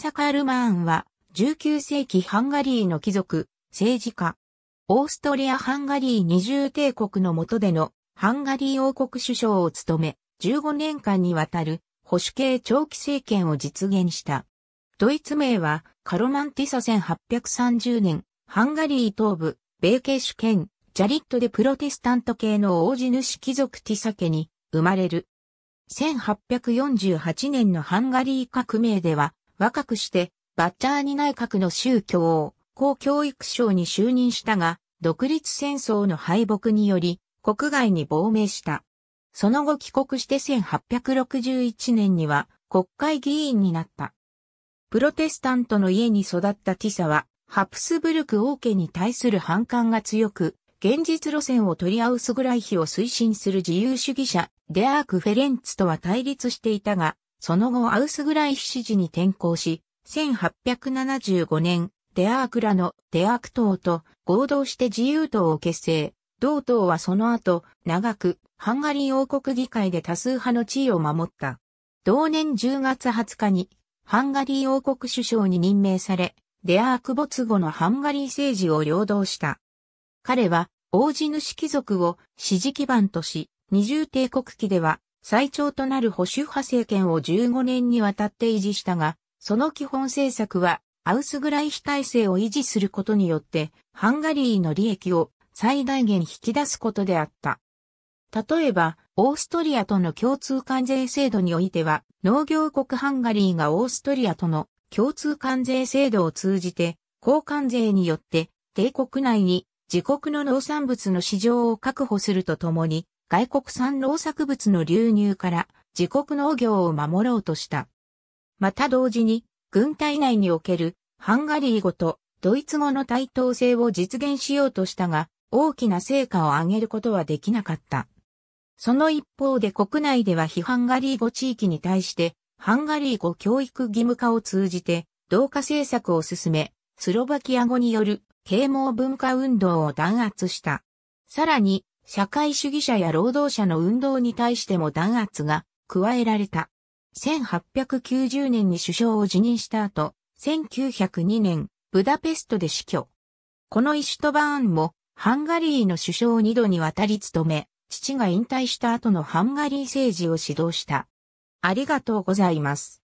サカールマーンは、19世紀ハンガリーの貴族、政治家。オーストリア・ハンガリー二重帝国の下でのハンガリー王国首相を務め、15年間にわたる保守系長期政権を実現した。ドイツ名はカロマンティサ1830年、ハンガリー東部、米系主権、ジャリットでプロテスタント系の王子主貴族ティサ家に生まれる。1848年のハンガリー革命では、若くして、バッチャーニ内閣の宗教を、公教育省に就任したが、独立戦争の敗北により、国外に亡命した。その後帰国して1861年には国会議員になった。プロテスタントの家に育ったティサは、ハプスブルク王家に対する反感が強く、現実路線を取り合うスグライヒを推進する自由主義者、デアーク・フェレンツとは対立していたが、その後アウスグライヒ市に転校し、1875年、デアークラのデアーク党と合同して自由党を結成。同党はその後、長く、ハンガリー王国議会で多数派の地位を守った。同年10月20日に、ハンガリー王国首相に任命され、デアーク没後のハンガリー政治を領導した。彼は、王子主貴族を支持基盤とし、二重帝国期では最長となる保守派政権を15年にわたって維持したが、その基本政策は、アウスグライヒ体制を維持することによって、ハンガリーの利益を最大限引き出すことであった。例えば、オーストリアとの共通関税制度においては、農業国ハンガリーがオーストリアとの共通関税制度を通じて、交換税によって、帝国内に自国の農産物の市場を確保するとともに、外国産農作物の流入から自国農業を守ろうとした。また同時に、軍隊内におけるハンガリー語とドイツ語の対等性を実現しようとしたが、大きな成果を上げることはできなかった。その一方で国内では非ハンガリー語地域に対して、ハンガリー語教育義務化を通じて、同化政策を進め、スロバキア語による啓蒙文化運動を弾圧した。さらに、社会主義者や労働者の運動に対しても弾圧が加えられた。1890年に首相を辞任した後、1902年、ブダペストで死去。このイシュトバーンも、ハンガリーの首相を二度にわたり務め、父が引退した後のハンガリー政治を指導した。ありがとうございます。